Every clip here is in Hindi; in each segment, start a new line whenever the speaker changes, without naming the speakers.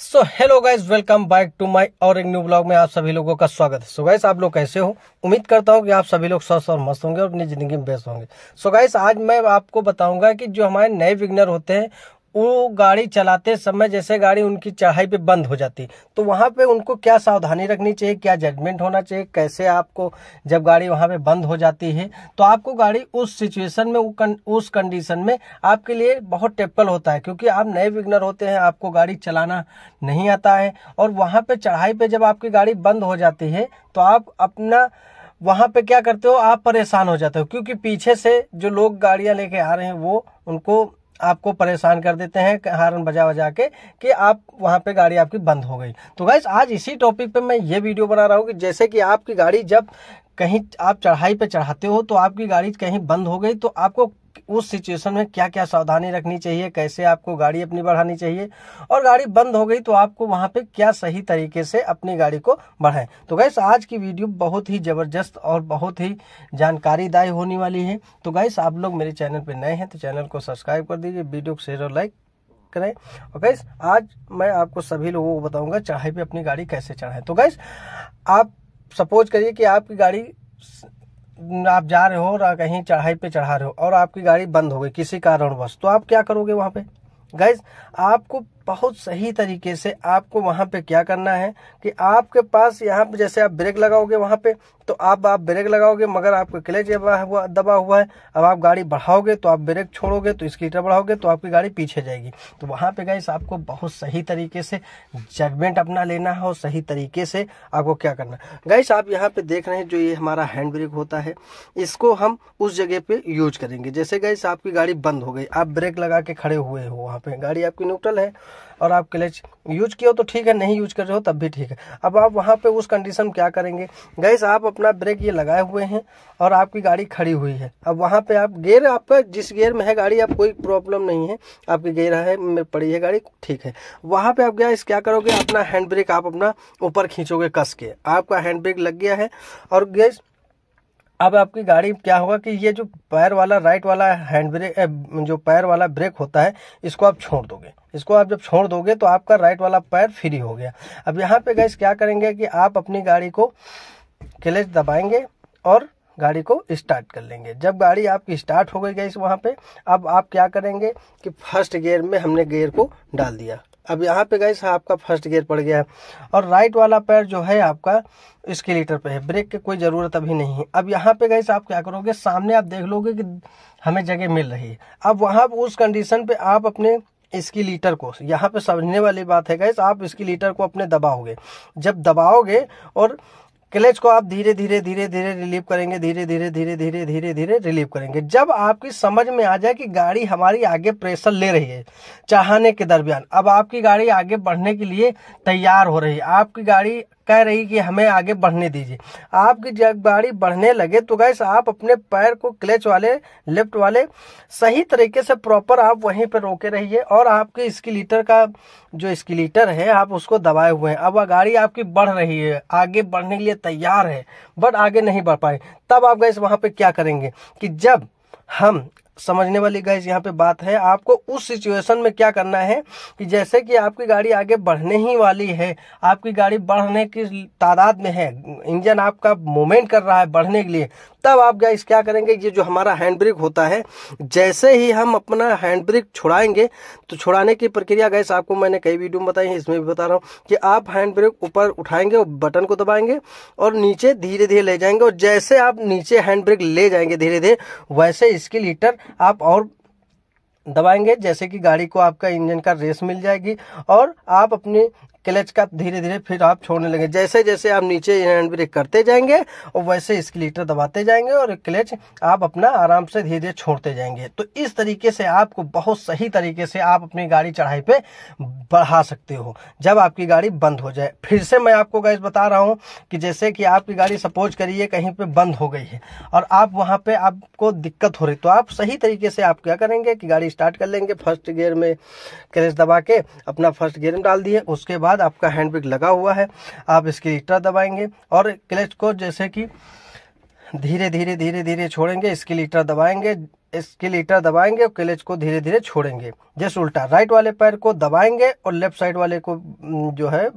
so hello guys welcome back to my और एक न्यू ब्लॉग में आप सभी लोगों का स्वागत है सो so आप लोग कैसे हो उम्मीद करता हूँ कि आप सभी लोग स्वस्थ और मस्त होंगे और अपनी ज़िंदगी में बेस्ट होंगे सो so गाइस आज मैं आपको बताऊंगा कि जो हमारे नए विग्नर होते हैं वो गाड़ी चलाते समय जैसे गाड़ी उनकी चढ़ाई पे बंद हो जाती तो वहाँ पे उनको क्या सावधानी रखनी चाहिए क्या जजमेंट होना चाहिए कैसे आपको जब गाड़ी वहाँ पे बंद हो जाती है तो आपको गाड़ी उस सिचुएशन में उस कंडीशन में आपके लिए बहुत टेपल होता है क्योंकि आप नए विग्नर होते हैं आपको गाड़ी चलाना नहीं आता है और वहाँ पर चढ़ाई पर जब आपकी गाड़ी बंद हो जाती है तो आप अपना वहाँ पर क्या करते हो आप परेशान हो जाते हो क्योंकि पीछे से जो लोग गाड़ियाँ लेके आ रहे हैं वो उनको आपको परेशान कर देते हैं हारन बजा बजा के कि आप वहाँ पे गाड़ी आपकी बंद हो गई तो गाइस आज इसी टॉपिक पे मैं ये वीडियो बना रहा हूँ कि जैसे कि आपकी गाड़ी जब कहीं आप चढ़ाई पे चढ़ाते हो तो आपकी गाड़ी कहीं बंद हो गई तो आपको उस सिचुएशन में क्या क्या सावधानी रखनी चाहिए कैसे आपको गाड़ी अपनी बढ़ानी चाहिए और गाड़ी बंद हो गई तो आपको वहाँ पे क्या सही तरीके से अपनी गाड़ी को बढ़ाएं तो गैस आज की वीडियो बहुत ही ज़बरदस्त और बहुत ही जानकारीदायी होने वाली है तो गैस आप लोग मेरे चैनल पर नए हैं तो चैनल को सब्सक्राइब कर दीजिए वीडियो को शेयर और लाइक करें और गैस आज मैं आपको सभी लोगों को बताऊंगा चढ़ाई पे अपनी गाड़ी कैसे चढ़ाएं तो गैस आप सपोज करिए कि आपकी गाड़ी आप जा रहे हो और कहीं चढ़ाई पे चढ़ा रहे हो और आपकी गाड़ी बंद हो गई किसी कारणवश तो आप क्या करोगे वहां पे गाइज आपको बहुत सही तरीके से आपको वहां पे क्या करना है कि आपके पास यहाँ पे जैसे आप ब्रेक लगाओगे वहां पे तो आप आप ब्रेक लगाओगे मगर आपका क्लेज हुआ दबा हुआ है अब आप गाड़ी बढ़ाओगे तो आप ब्रेक छोड़ोगे तो स्कीटर बढ़ाओगे तो आपकी गाड़ी पीछे जाएगी तो वहाँ पे गाइस आपको बहुत सही तरीके से जजमेंट अपना लेना है और सही तरीके से आपको क्या करना है गाइस आप यहाँ पे देख रहे हैं जो ये हमारा हैंड ब्रेक होता है इसको हम उस जगह पे यूज करेंगे जैसे गाइस आपकी गाड़ी बंद हो गई आप ब्रेक लगा के खड़े हुए हो वहाँ पे गाड़ी आपकी न्यूट्रल है और आप क्लच यूज किया हो तो ठीक है नहीं यूज कर रहे हो तब भी ठीक है अब आप वहाँ पे उस कंडीशन क्या करेंगे गाइस आप अपना ब्रेक ये लगाए हुए हैं और आपकी गाड़ी खड़ी हुई है अब वहाँ पे आप गेयर आपका जिस गेयर में है गाड़ी आप कोई प्रॉब्लम नहीं है आपकी गेयर है में पड़ी है गाड़ी ठीक है वहाँ पे आप गया इस क्या करोगे अपना हैंड ब्रेक आप अपना ऊपर खींचोगे कस के आपका हैंड ब्रेक लग गया है और गैस अब आपकी गाड़ी क्या होगा कि ये जो पैर वाला राइट वाला हैंड ब्रेक जो पैर वाला ब्रेक होता है इसको आप छोड़ दोगे इसको आप जब छोड़ दोगे तो आपका राइट वाला पैर फ्री हो गया अब यहाँ पे गैस क्या करेंगे कि आप अपनी गाड़ी को क्लच दबाएंगे और गाड़ी को स्टार्ट कर लेंगे जब गाड़ी आपकी स्टार्ट हो गई गई वहाँ पे अब आप क्या करेंगे कि फर्स्ट गियर में हमने गियर को डाल दिया अब यहाँ पे गई आपका फर्स्ट गियर पड़ गया है और राइट वाला पैर जो है आपका लीटर पे है ब्रेक की कोई ज़रूरत अभी नहीं है अब यहाँ पे गई आप क्या करोगे सामने आप देख लोगे कि हमें जगह मिल रही है अब वहाँ उस कंडीशन पे आप अपने इसकी लीटर को यहाँ पे समझने वाली बात है गैस आप इसकी लीटर को अपने दबाओगे जब दबाओगे और क्लेच को आप धीरे धीरे धीरे धीरे रिलीव करेंगे धीरे धीरे धीरे धीरे धीरे धीरे रिलीव करेंगे जब आपकी समझ में आ जाए कि गाड़ी हमारी आगे प्रेशर ले रही है चाहने के दरमियान अब आपकी गाड़ी आगे बढ़ने के लिए तैयार हो रही है आपकी गाड़ी कह रही कि हमें आगे बढ़ने दीजिए आपकी जब गाड़ी बढ़ने लगे तो गैस आप अपने पैर को क्लेच वाले लेफ्ट वाले सही तरीके से प्रॉपर आप वहीं पर रोके रहिए और आपके स्किलीटर का जो स्किलीटर है आप उसको दबाए हुए हैं अब गाड़ी आपकी बढ़ रही है आगे बढ़ने के लिए तैयार है बट आगे नहीं बढ़ पाए तब आप गैस वहाँ पर क्या करेंगे कि जब हम समझने वाली गैस यहाँ पे बात है आपको उस सिचुएशन में क्या करना है कि जैसे कि आपकी गाड़ी आगे बढ़ने ही वाली है आपकी गाड़ी बढ़ने की तादाद में है इंजन आपका मूवमेंट कर रहा है बढ़ने के लिए तब आप गाइस क्या करेंगे ये जो हमारा हैंड ब्रेक होता है जैसे ही हम अपना हैंड ब्रेक छुड़ाएंगे तो छुड़ाने की प्रक्रिया गैस आपको मैंने कई वीडियो में बताई है इसमें भी बता रहा हूँ कि आप हैंड ब्रेक ऊपर उठाएंगे और बटन को दबाएंगे और नीचे धीरे धीरे ले जाएंगे और जैसे आप नीचे हैंड ब्रेक ले जाएंगे धीरे धीरे वैसे इसकी लीटर आप और दबाएंगे जैसे कि गाड़ी को आपका इंजन का रेस मिल जाएगी और आप अपने क्लच का धीरे धीरे फिर आप छोड़ने लगे जैसे जैसे आप नीचे हैंड ब्रेक करते जाएंगे और वैसे इसकलीटर दबाते जाएंगे और क्लच आप अपना आराम से धीरे धीरे छोड़ते जाएंगे तो इस तरीके से आपको बहुत सही तरीके से आप अपनी गाड़ी चढ़ाई पे बढ़ा सकते हो जब आपकी गाड़ी बंद हो जाए फिर से मैं आपको गैस बता रहा हूँ कि जैसे कि आपकी गाड़ी सपोज करिए कहीं पर बंद हो गई है और आप वहाँ पर आपको दिक्कत हो रही तो आप सही तरीके से आप क्या करेंगे कि गाड़ी स्टार्ट कर लेंगे फर्स्ट गियर में क्लच दबा के अपना फर्स्ट गियर में डाल दिए उसके बाद बाद आपका हैंड ब्रेक लगा हुआ है आप इसकी लीटर दबाएंगे और क्लच को जैसे कि धीरे धीरे धीरे धीरे छोड़ेंगे इसके लीटर दबाएंगे इसके लीटर दबाएंगे और क्लच को धीरे धीरे छोड़ेंगे जैसे उल्टा राइट वाले पैर को दबाएंगे और लेफ्ट साइड वाले को जो है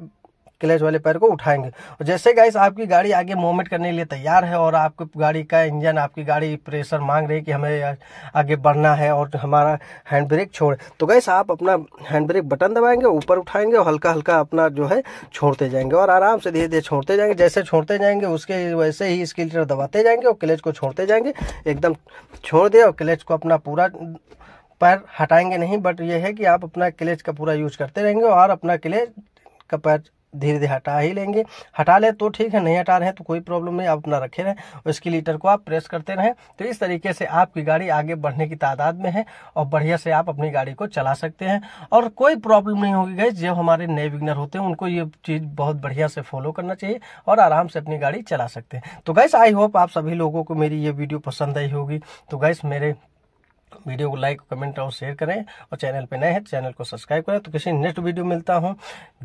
क्लेच वाले पैर को उठाएंगे और जैसे गाइस आपकी गाड़ी आगे मूवमेंट करने के लिए तैयार है और आपकी गाड़ी का इंजन आपकी गाड़ी प्रेशर मांग रही है कि हमें आगे बढ़ना है और हमारा हैंड ब्रेक छोड़ तो गैस आप अपना हैंड ब्रेक बटन दबाएंगे ऊपर उठाएंगे और हल्का हल्का अपना जो है छोड़ते जाएंगे और आराम से धीरे धीरे छोड़ते जाएंगे जैसे छोड़ते जाएंगे उसके वैसे ही इसके दबाते जाएंगे और क्लेच को छोड़ते जाएंगे एकदम छोड़ दिया और क्लेच को अपना पूरा पैर हटाएंगे नहीं बट ये है कि आप अपना क्लेच का पूरा यूज करते रहेंगे और अपना क्लेच का पैर धीरे धीरे हटा ही लेंगे हटा ले तो ठीक है नहीं हटा रहे हैं तो कोई प्रॉब्लम नहीं आप अपना रखे रहें और इसकी लीटर को आप प्रेस करते रहें तो इस तरीके से आपकी गाड़ी आगे बढ़ने की तादाद में है और बढ़िया से आप अपनी गाड़ी को चला सकते हैं और कोई प्रॉब्लम नहीं होगी गई जो हमारे नए विग्नर होते हैं उनको ये चीज़ बहुत बढ़िया से फॉलो करना चाहिए और आराम से अपनी गाड़ी चला सकते हैं तो गैस आई होप आप सभी लोगों को मेरी ये वीडियो पसंद आई होगी तो गैस मेरे वीडियो को लाइक कमेंट और शेयर करें और चैनल पे नए हैं तो चैनल को सब्सक्राइब करें तो किसी नेक्स्ट वीडियो मिलता हूँ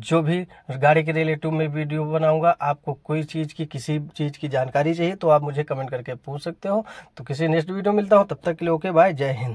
जो भी गाड़ी के रिलेटिव में वीडियो बनाऊंगा आपको कोई चीज़ की किसी चीज़ की जानकारी चाहिए तो आप मुझे कमेंट करके पूछ सकते हो तो किसी नेक्स्ट वीडियो मिलता हूँ तब तक के लिए ओके बाय जय हिंद